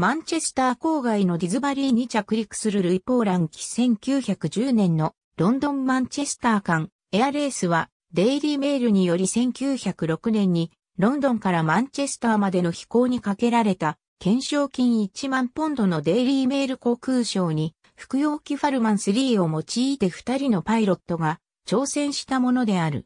マンチェスター郊外のディズバリーに着陸するルイ・ポーランキ1910年のロンドン・マンチェスター間エアレースはデイリーメールにより1906年にロンドンからマンチェスターまでの飛行にかけられた懸賞金1万ポンドのデイリーメール航空賞に服用機ファルマン3を用いて2人のパイロットが挑戦したものである。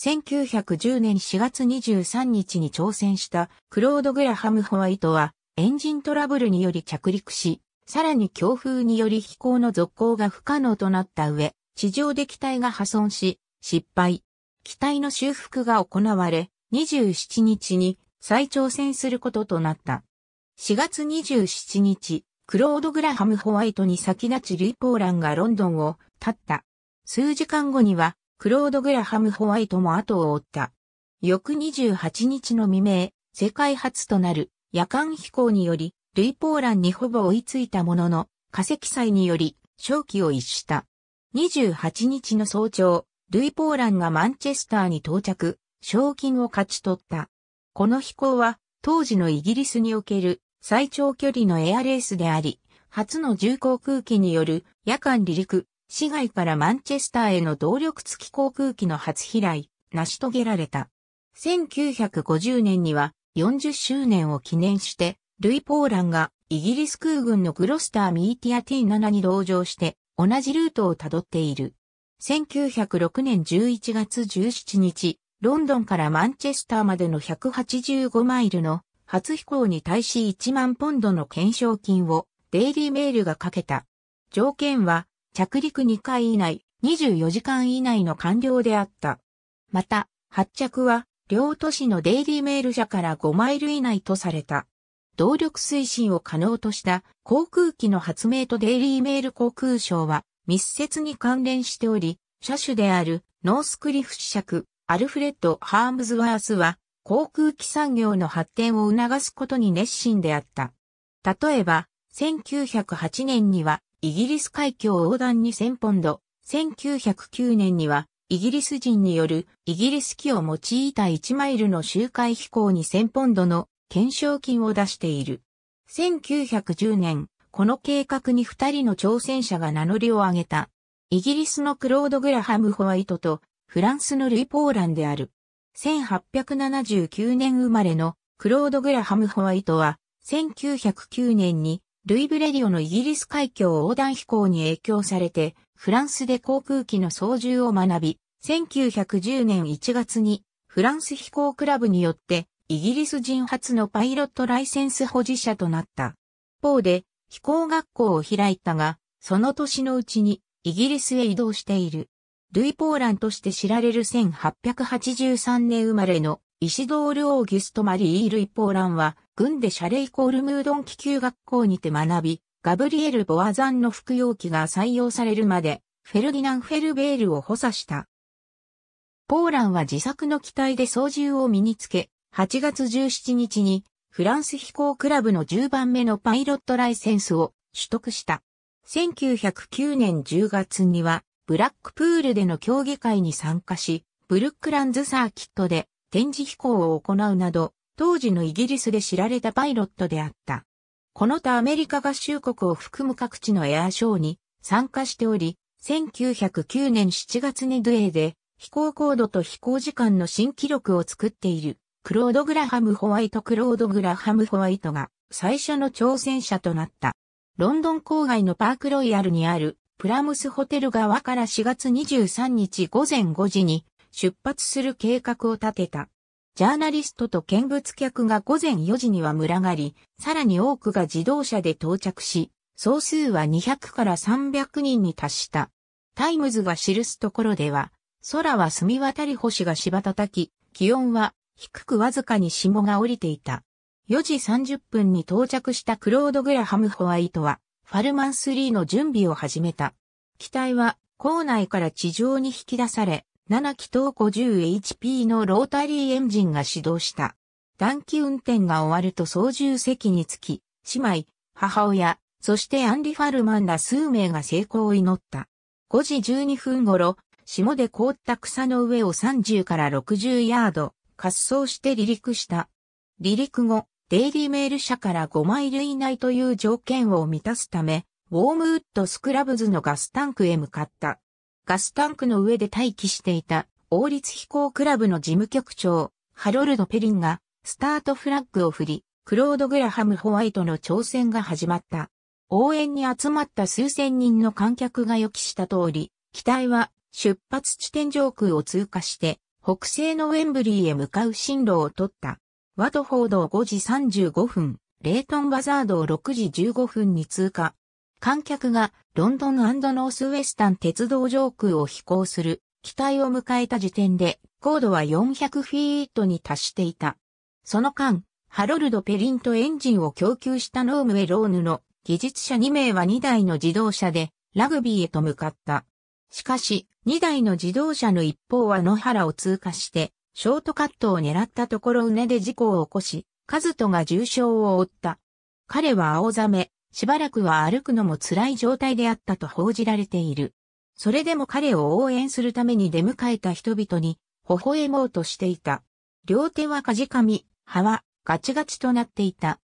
1910年4月23日に挑戦したクロード・グラハム・ホワイトはエンジントラブルにより着陸し、さらに強風により飛行の続行が不可能となった上、地上で機体が破損し、失敗。機体の修復が行われ、27日に再挑戦することとなった。4月27日、クロード・グラハム・ホワイトに先立ちルイ・ポーランがロンドンを立った。数時間後には、クロード・グラハム・ホワイトも後を追った。翌28日の未明、世界初となる夜間飛行により、ルイポーランにほぼ追いついたものの、化石祭により、正気を逸した。28日の早朝、ルイ・ポーランがマンチェスターに到着、賞金を勝ち取った。この飛行は、当時のイギリスにおける最長距離のエアレースであり、初の重航空機による夜間離陸、市外からマンチェスターへの動力付き航空機の初飛来、成し遂げられた。1950年には、40周年を記念して、ルイ・ポーランがイギリス空軍のグロスター・ミーティア T7 に同乗して同じルートをたどっている。1906年11月17日、ロンドンからマンチェスターまでの185マイルの初飛行に対し1万ポンドの懸賞金をデイリーメールがかけた。条件は着陸2回以内、24時間以内の完了であった。また、発着は両都市のデイリーメール社から5マイル以内とされた。動力推進を可能とした航空機の発明とデイリーメール航空省は密接に関連しており、車種であるノースクリフ子爵、アルフレッド・ハームズワースは航空機産業の発展を促すことに熱心であった。例えば、1908年にはイギリス海峡横断に0 0 0ポンド、1909年にはイギリス人によるイギリス機を用いた1マイルの周回飛行に1000ポンドの懸賞金を出している。1910年、この計画に2人の挑戦者が名乗りを上げた。イギリスのクロード・グラハム・ホワイトとフランスのルイ・ポーランである。1879年生まれのクロード・グラハム・ホワイトは1909年にルイ・ブレディオのイギリス海峡横断飛行に影響されてフランスで航空機の操縦を学び1910年1月にフランス飛行クラブによってイギリス人初のパイロットライセンス保持者となった。一方で飛行学校を開いたが、その年のうちにイギリスへ移動している。ルイ・ポーランとして知られる1883年生まれのイシドール・オーギュスト・マリー・ルイ・ポーランは、軍でシャレイ・コール・ムードン気球学校にて学び、ガブリエル・ボアザンの服用機が採用されるまで、フェルディナン・フェルベールを補佐した。ポーランは自作の機体で操縦を身につけ、8月17日にフランス飛行クラブの10番目のパイロットライセンスを取得した。1909年10月にはブラックプールでの競技会に参加し、ブルックランズサーキットで展示飛行を行うなど、当時のイギリスで知られたパイロットであった。この他アメリカ合衆国を含む各地のエアショーに参加しており、1909年7月にドゥエーで飛行高度と飛行時間の新記録を作っている、クロード・グラハム・ホワイト・クロード・グラハム・ホワイトが最初の挑戦者となった。ロンドン郊外のパークロイヤルにあるプラムスホテル側から4月23日午前5時に出発する計画を立てた。ジャーナリストと見物客が午前4時には群がり、さらに多くが自動車で到着し、総数は200から300人に達した。タイムズが記すところでは、空は澄み渡り星が柴叩き、気温は低くわずかに霜が降りていた。4時30分に到着したクロード・グラハム・ホワイトは、ファルマン3の準備を始めた。機体は、校内から地上に引き出され、7気筒 50HP のロータリーエンジンが始動した。短期運転が終わると操縦席につき、姉妹、母親、そしてアンリ・ファルマンら数名が成功を祈った。5時12分頃、霜で凍った草の上を30から60ヤード、滑走して離陸した。離陸後、デイリーメール社から5マイル以内という条件を満たすため、ウォームウッドスクラブズのガスタンクへ向かった。ガスタンクの上で待機していた王立飛行クラブの事務局長、ハロルド・ペリンが、スタートフラッグを振り、クロード・グラハム・ホワイトの挑戦が始まった。応援に集まった数千人の観客が予期した通り、機体は出発地点上空を通過して、北西のウェンブリーへ向かう進路を取った。ワトフォードを5時35分、レイトンバザードを6時15分に通過。観客がロンドンノースウェスタン鉄道上空を飛行する機体を迎えた時点で高度は400フィートに達していた。その間、ハロルド・ペリンとエンジンを供給したノームウェローヌの技術者2名は2台の自動車でラグビーへと向かった。しかし、2台の自動車の一方は野原を通過して、ショートカットを狙ったところ畝で事故を起こし、カズトが重傷を負った。彼は青ざめ、しばらくは歩くのも辛い状態であったと報じられている。それでも彼を応援するために出迎えた人々に、微笑もうとしていた。両手はかじかみ、葉はガチガチとなっていた。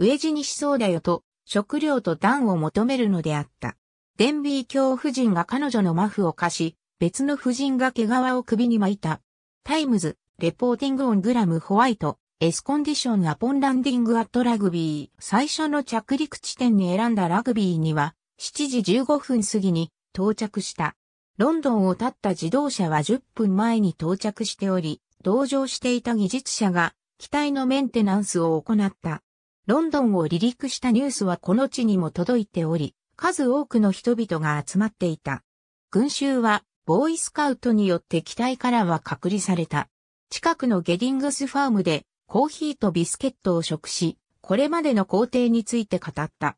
飢え死にしそうだよと、食料と暖を求めるのであった。デンビー教夫人が彼女のマフを貸し、別の夫人が毛皮を首に巻いた。タイムズ、レポーティングオングラムホワイト、エスコンディションアポンランディングアットラグビー。最初の着陸地点に選んだラグビーには、7時15分過ぎに到着した。ロンドンを経った自動車は10分前に到着しており、同乗していた技術者が機体のメンテナンスを行った。ロンドンを離陸したニュースはこの地にも届いており、数多くの人々が集まっていた。群衆は、ボーイスカウトによって機体からは隔離された。近くのゲディングスファームで、コーヒーとビスケットを食し、これまでの工程について語った。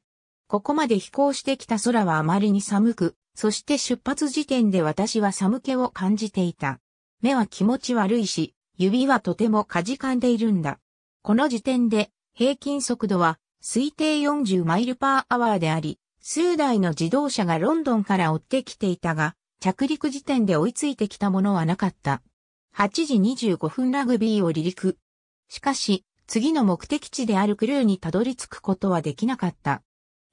ここまで飛行してきた空はあまりに寒く、そして出発時点で私は寒気を感じていた。目は気持ち悪いし、指はとてもかじかんでいるんだ。この時点で平均速度は推定40マイルパーアワーであり、数台の自動車がロンドンから追ってきていたが、着陸時点で追いついてきたものはなかった。8時25分ラグビーを離陸。しかし、次の目的地であるクルーにたどり着くことはできなかった。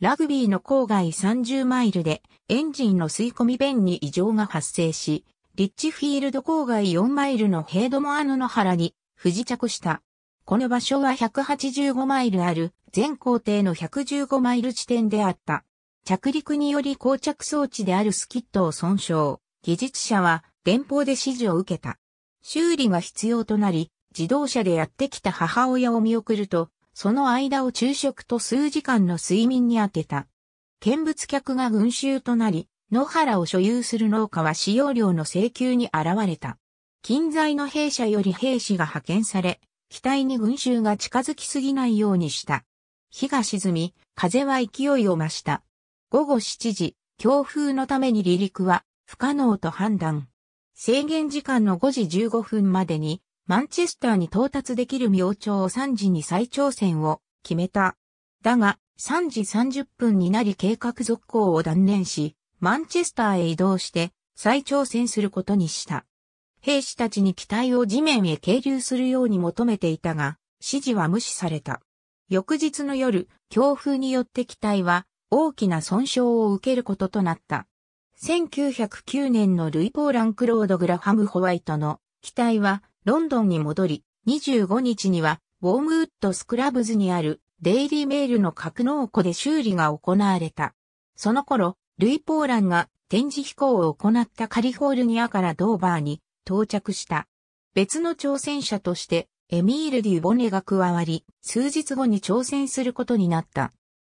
ラグビーの郊外30マイルでエンジンの吸い込み弁に異常が発生し、リッチフィールド郊外4マイルのヘイドモアノの原に不時着した。この場所は185マイルある全行程の115マイル地点であった。着陸により膠着装置であるスキットを損傷。技術者は電報で指示を受けた。修理が必要となり、自動車でやってきた母親を見送ると、その間を昼食と数時間の睡眠に当てた。見物客が群衆となり、野原を所有する農家は使用料の請求に現れた。近在の兵舎より兵士が派遣され、機体に群衆が近づきすぎないようにした。日が沈み、風は勢いを増した。午後7時、強風のために離陸は不可能と判断。制限時間の5時15分までに、マンチェスターに到達できる明朝を3時に再挑戦を決めた。だが、3時30分になり計画続行を断念し、マンチェスターへ移動して再挑戦することにした。兵士たちに機体を地面へ係留するように求めていたが、指示は無視された。翌日の夜、強風によって機体は大きな損傷を受けることとなった。1909年のルイ・ポーラン・クロード・グラハム・ホワイトの機体はロンドンに戻り、25日にはウォームウッド・スクラブズにあるデイリー・メールの格納庫で修理が行われた。その頃、ルイ・ポーランが展示飛行を行ったカリフォルニアからドーバーに到着した。別の挑戦者としてエミール・デュボネが加わり、数日後に挑戦することになった。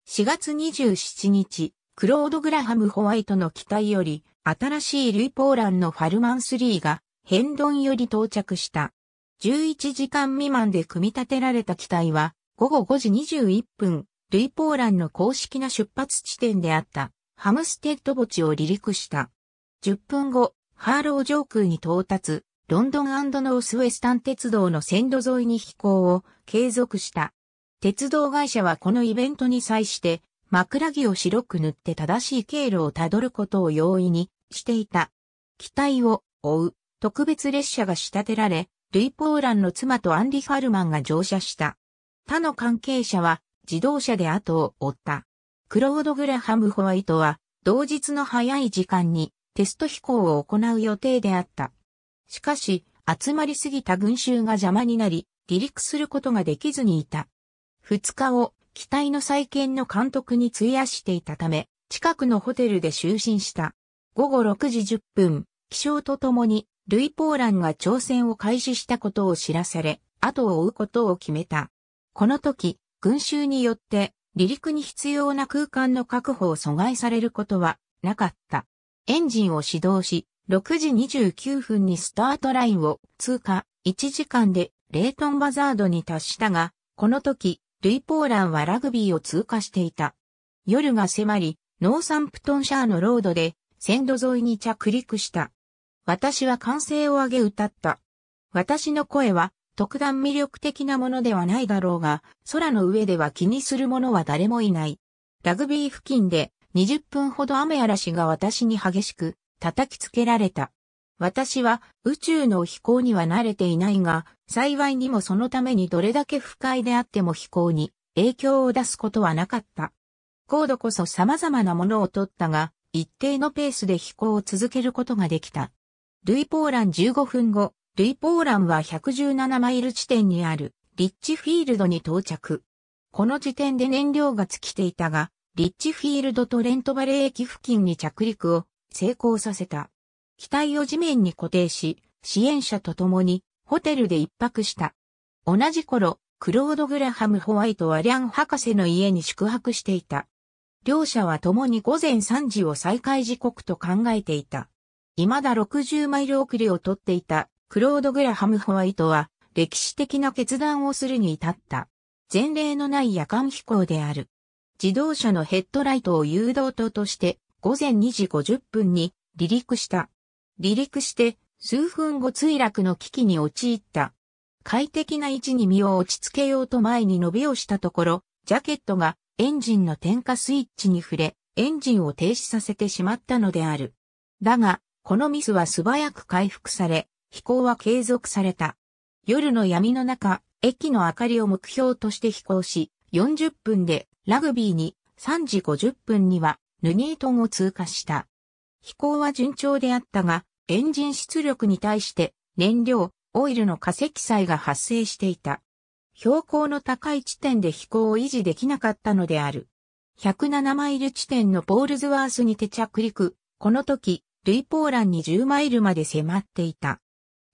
4月27日、クロード・グラハム・ホワイトの機体より、新しいルイ・ポーランのファルマン3が、ヘンドンより到着した。11時間未満で組み立てられた機体は、午後5時21分、ルイ・ポーランの公式な出発地点であった、ハムステッド墓地を離陸した。10分後、ハーロー上空に到達、ロンドンノースウェスタン鉄道の線路沿いに飛行を継続した。鉄道会社はこのイベントに際して、枕木を白く塗って正しい経路をたどることを容易にしていた。機体を追う特別列車が仕立てられ、ルイ・ポーランの妻とアンリ・ファルマンが乗車した。他の関係者は自動車で後を追った。クロード・グラハム・ホワイトは同日の早い時間にテスト飛行を行う予定であった。しかし、集まりすぎた群衆が邪魔になり、離陸することができずにいた。2日を機体の再建の監督に費やしていたため、近くのホテルで就寝した。午後6時10分、気象とともに、ルイ・ポーランが挑戦を開始したことを知らされ、後を追うことを決めた。この時、群衆によって、離陸に必要な空間の確保を阻害されることはなかった。エンジンを始動し、6時29分にスタートラインを通過、1時間でレートンバザードに達したが、この時、ルイ・ポーランはラグビーを通過していた。夜が迫り、ノーサンプトンシャーのロードで、線路沿いに着陸した。私は歓声を上げ歌った。私の声は、特段魅力的なものではないだろうが、空の上では気にする者は誰もいない。ラグビー付近で20分ほど雨嵐が私に激しく叩きつけられた。私は宇宙の飛行には慣れていないが、幸いにもそのためにどれだけ不快であっても飛行に影響を出すことはなかった。高度こそ様々なものを取ったが、一定のペースで飛行を続けることができた。ルイポーラン15分後、ルイポーランは117マイル地点にあるリッチフィールドに到着。この時点で燃料が尽きていたが、リッチフィールドとレントバレー駅付近に着陸を成功させた。機体を地面に固定し、支援者と共にホテルで一泊した。同じ頃、クロード・グラハム・ホワイトはリャン博士の家に宿泊していた。両者は共に午前3時を再開時刻と考えていた。未だ60マイル遅れをとっていたクロード・グラハム・ホワイトは歴史的な決断をするに至った。前例のない夜間飛行である。自動車のヘッドライトを誘導灯として午前2時50分に離陸した。離陸して数分後墜落の危機に陥った。快適な位置に身を落ち着けようと前に伸びをしたところ、ジャケットがエンジンの点火スイッチに触れ、エンジンを停止させてしまったのである。だが、このミスは素早く回復され、飛行は継続された。夜の闇の中、駅の明かりを目標として飛行し、40分でラグビーに3時50分にはヌニートンを通過した。飛行は順調であったが、エンジン出力に対して燃料、オイルの化石祭が発生していた。標高の高い地点で飛行を維持できなかったのである。107マイル地点のポールズワースにて着陸、この時、ルイポーランに10マイルまで迫っていた。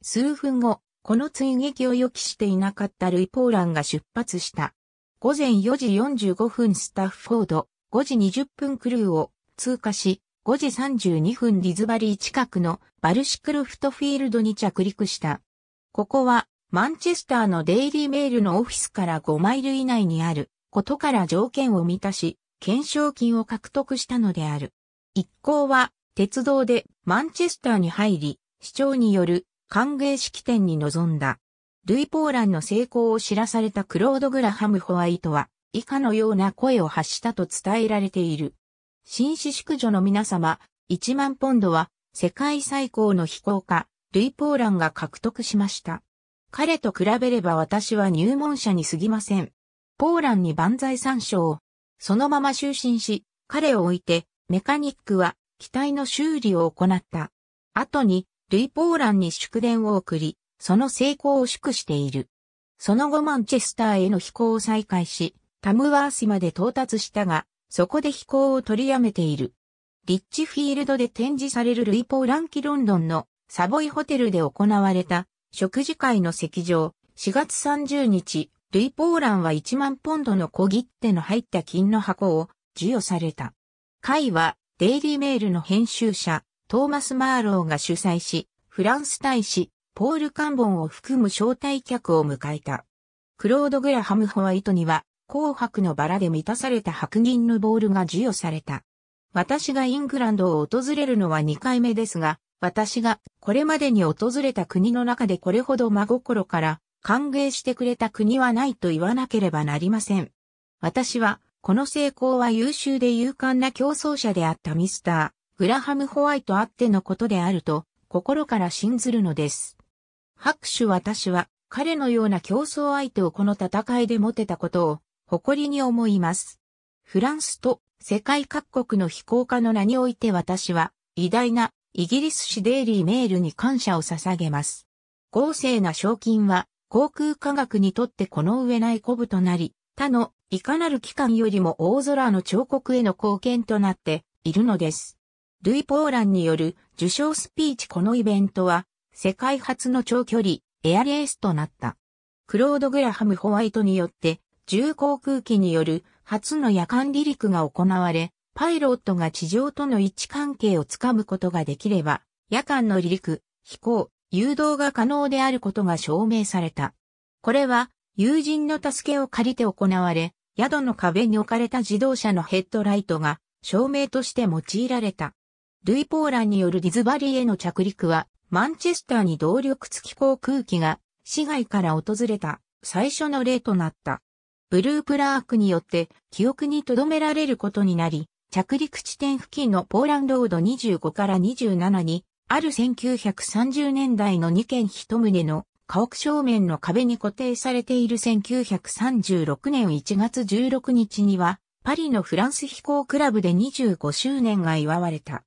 数分後、この追撃を予期していなかったルイポーランが出発した。午前4時45分スタッフォード、5時20分クルーを通過し、5時32分ディズバリー近くのバルシクルフトフィールドに着陸した。ここはマンチェスターのデイリーメールのオフィスから5マイル以内にあることから条件を満たし、懸賞金を獲得したのである。一行は鉄道でマンチェスターに入り、市長による歓迎式典に臨んだ。ルイ・ポーランの成功を知らされたクロード・グラハム・ホワイトは、以下のような声を発したと伝えられている。紳士淑女の皆様、1万ポンドは世界最高の飛行家、ルイ・ポーランが獲得しました。彼と比べれば私は入門者に過ぎません。ポーランに万歳参照。そのまま就寝し、彼を置いて、メカニックは、機体の修理を行った。後に、ルイ・ポーランに祝電を送り、その成功を祝している。その後マンチェスターへの飛行を再開し、タムワースまで到達したが、そこで飛行を取りやめている。リッチフィールドで展示されるルイポーランキロンドンのサボイホテルで行われた食事会の席上、4月30日、ルイポーランは1万ポンドの小切手の入った金の箱を授与された。会は、デイリーメールの編集者、トーマス・マーローが主催し、フランス大使、ポール・カンボンを含む招待客を迎えた。クロード・グラハム・ホワイトには、紅白のバラで満たされた白銀のボールが授与された。私がイングランドを訪れるのは2回目ですが、私がこれまでに訪れた国の中でこれほど真心から歓迎してくれた国はないと言わなければなりません。私は、この成功は優秀で勇敢な競争者であったミスター、グラハム・ホワイトあってのことであると、心から信ずるのです。拍手私は、彼のような競争相手をこの戦いで持てたことを、誇りに思います。フランスと世界各国の飛行家の名において私は偉大なイギリス紙デイリーメールに感謝を捧げます。豪勢な賞金は航空科学にとってこの上ない鼓舞となり、他のいかなる機関よりも大空の彫刻への貢献となっているのです。ルイ・ポーランによる受賞スピーチこのイベントは世界初の長距離エアレースとなった。クロード・グラハム・ホワイトによって重航空機による初の夜間離陸が行われ、パイロットが地上との位置関係をつかむことができれば、夜間の離陸、飛行、誘導が可能であることが証明された。これは、友人の助けを借りて行われ、宿の壁に置かれた自動車のヘッドライトが照明として用いられた。ルイ・ポーランによるディズバリーへの着陸は、マンチェスターに動力付き航空機が市外から訪れた最初の例となった。ブループラークによって記憶に留められることになり、着陸地点付近のポーランロード25から27に、ある1930年代の2軒一棟の家屋正面の壁に固定されている1936年1月16日には、パリのフランス飛行クラブで25周年が祝われた。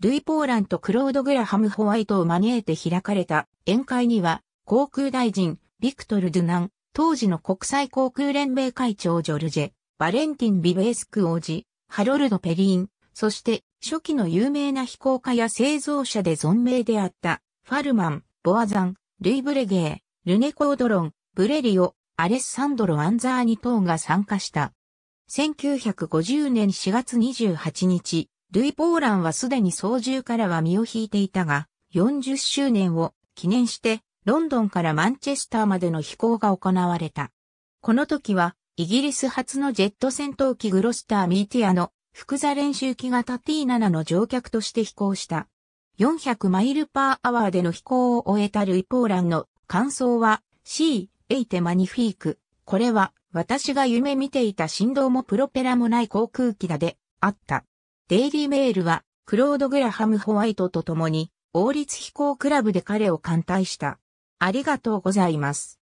ルイ・ポーランとクロード・グラハム・ホワイトを招いて開かれた宴会には、航空大臣、ビクトル・ドゥナン、当時の国際航空連盟会長ジョルジェ、バレンティン・ビベースク王子、ハロルド・ペリーン、そして初期の有名な飛行家や製造者で存命であった、ファルマン、ボアザン、ルイ・ブレゲー、ルネ・コードロン、ブレリオ、アレッサンドロ・アンザーニ等が参加した。1950年4月28日、ルイ・ポーランはすでに操縦からは身を引いていたが、40周年を記念してロンドンからマンチェスターまでの飛行が行われた。この時は、イギリス初のジェット戦闘機グロスター・ミーティアの複座練習機型 T7 の乗客として飛行した。400マイルパーアワーでの飛行を終えたルイ・ポーランの感想は C、エイテマニフィーク。これは私が夢見ていた振動もプロペラもない航空機だであった。デイリーメールはクロード・グラハム・ホワイトと共に王立飛行クラブで彼を艦隊した。ありがとうございます。